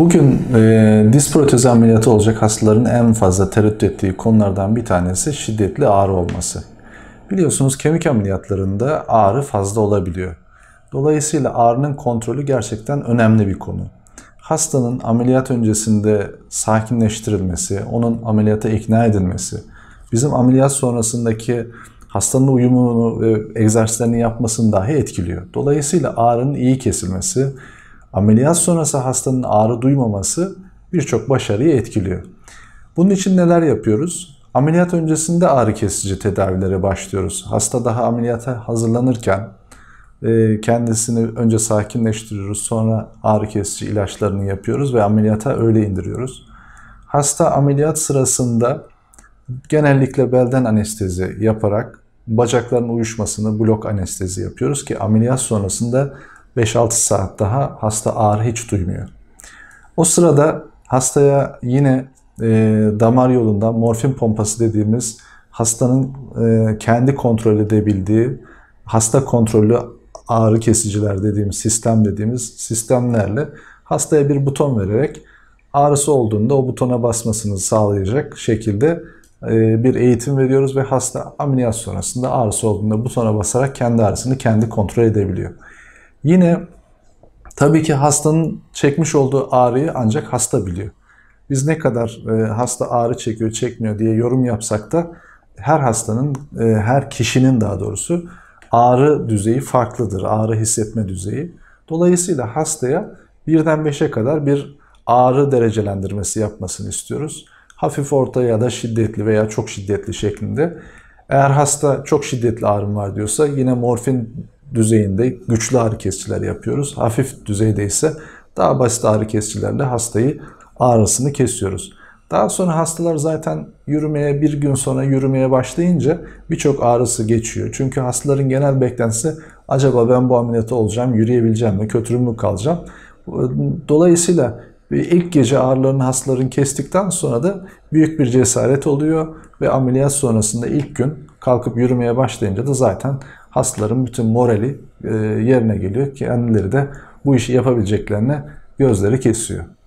Bugün e, diz protezi ameliyatı olacak hastaların en fazla tereddüt ettiği konulardan bir tanesi şiddetli ağrı olması. Biliyorsunuz kemik ameliyatlarında ağrı fazla olabiliyor. Dolayısıyla ağrının kontrolü gerçekten önemli bir konu. Hastanın ameliyat öncesinde sakinleştirilmesi, onun ameliyata ikna edilmesi, bizim ameliyat sonrasındaki hastanın uyumunu ve egzersizlerini yapmasını dahi etkiliyor. Dolayısıyla ağrının iyi kesilmesi, ameliyat sonrası hastanın ağrı duymaması birçok başarıyı etkiliyor. Bunun için neler yapıyoruz? Ameliyat öncesinde ağrı kesici tedavilere başlıyoruz. Hasta daha ameliyata hazırlanırken e, kendisini önce sakinleştiriyoruz, sonra ağrı kesici ilaçlarını yapıyoruz ve ameliyata öyle indiriyoruz. Hasta ameliyat sırasında genellikle belden anestezi yaparak bacakların uyuşmasını blok anestezi yapıyoruz ki ameliyat sonrasında 5-6 saat daha hasta ağrı hiç duymuyor. O sırada hastaya yine e, damar yolunda morfin pompası dediğimiz hastanın e, kendi kontrol edebildiği hasta kontrolü ağrı kesiciler dediğimiz sistem dediğimiz sistemlerle hastaya bir buton vererek ağrısı olduğunda o butona basmasını sağlayacak şekilde e, bir eğitim veriyoruz ve hasta ameliyat sonrasında ağrısı olduğunda butona basarak kendi ağrısını kendi kontrol edebiliyor. Yine tabii ki hastanın çekmiş olduğu ağrıyı ancak hasta biliyor. Biz ne kadar e, hasta ağrı çekiyor, çekmiyor diye yorum yapsak da her hastanın, e, her kişinin daha doğrusu ağrı düzeyi farklıdır. Ağrı hissetme düzeyi. Dolayısıyla hastaya birden beşe kadar bir ağrı derecelendirmesi yapmasını istiyoruz. Hafif, orta ya da şiddetli veya çok şiddetli şeklinde. Eğer hasta çok şiddetli ağrım var diyorsa yine morfin düzeyinde güçlü ağrı kesiciler yapıyoruz. Hafif düzeyde ise daha basit ağrı kesicilerle hastayı ağrısını kesiyoruz. Daha sonra hastalar zaten yürümeye bir gün sonra yürümeye başlayınca birçok ağrısı geçiyor. Çünkü hastaların genel beklentisi acaba ben bu ameliyatı olacağım, yürüyebileceğim mi, kötürüm mü kalacağım? Dolayısıyla ilk gece ağrılarını hastaların kestikten sonra da büyük bir cesaret oluyor ve ameliyat sonrasında ilk gün kalkıp yürümeye başlayınca da zaten hastaların bütün morali e, yerine geliyor ki kendileri de bu işi yapabileceklerine gözleri kesiyor.